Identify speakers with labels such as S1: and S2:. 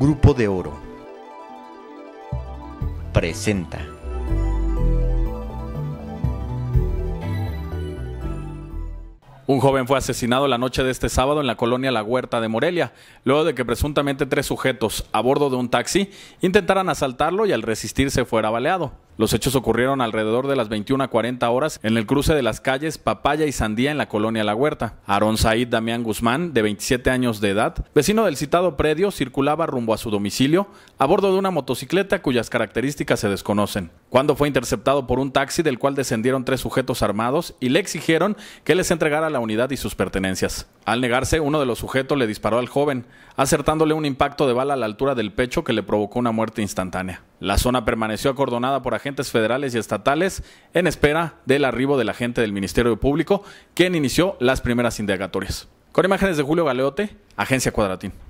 S1: Grupo de Oro presenta.
S2: Un joven fue asesinado la noche de este sábado en la colonia La Huerta de Morelia, luego de que presuntamente tres sujetos a bordo de un taxi intentaran asaltarlo y al resistirse fuera baleado. Los hechos ocurrieron alrededor de las 21 a 40 horas en el cruce de las calles Papaya y Sandía en la colonia La Huerta. Aarón Said Damián Guzmán, de 27 años de edad, vecino del citado predio, circulaba rumbo a su domicilio a bordo de una motocicleta cuyas características se desconocen, cuando fue interceptado por un taxi del cual descendieron tres sujetos armados y le exigieron que les entregara la unidad y sus pertenencias. Al negarse, uno de los sujetos le disparó al joven, acertándole un impacto de bala a la altura del pecho que le provocó una muerte instantánea. La zona permaneció acordonada por agentes federales y estatales en espera del arribo del agente del Ministerio Público, quien inició las primeras indagatorias. Con imágenes de Julio Galeote, Agencia Cuadratín.